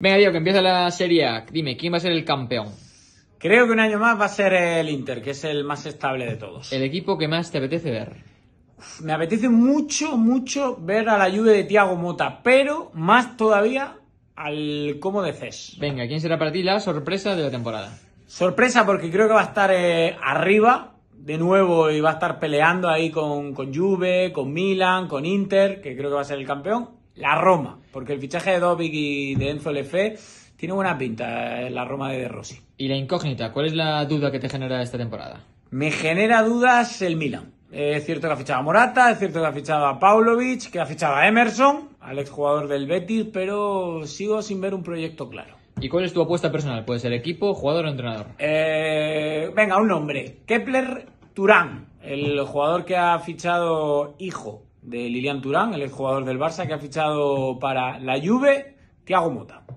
Venga, Diego, que empieza la Serie A. Dime, ¿quién va a ser el campeón? Creo que un año más va a ser el Inter, que es el más estable de todos. El equipo que más te apetece ver. me apetece mucho, mucho ver a la lluvia de Tiago Mota, pero más todavía al cómo de Venga, ¿quién será para ti la sorpresa de la temporada? Sorpresa porque creo que va a estar eh, arriba de nuevo y va a estar peleando ahí con, con Juve, con Milan, con Inter, que creo que va a ser el campeón la Roma, porque el fichaje de Dobic y de Enzo Lefe tiene buena pinta eh, la Roma de Rossi. Y la incógnita, ¿cuál es la duda que te genera esta temporada? Me genera dudas el Milan. Es cierto que ha fichado a Morata, es cierto que ha fichado a Paulovic, que ha fichado a Emerson, al exjugador del Betis, pero sigo sin ver un proyecto claro. ¿Y cuál es tu apuesta personal? ¿Puede ser equipo, jugador o entrenador? Eh, venga, un nombre. Kepler Turán, el jugador que ha fichado Hijo de Lilian Turán, el jugador del Barça que ha fichado para la Juve, Tiago Mota.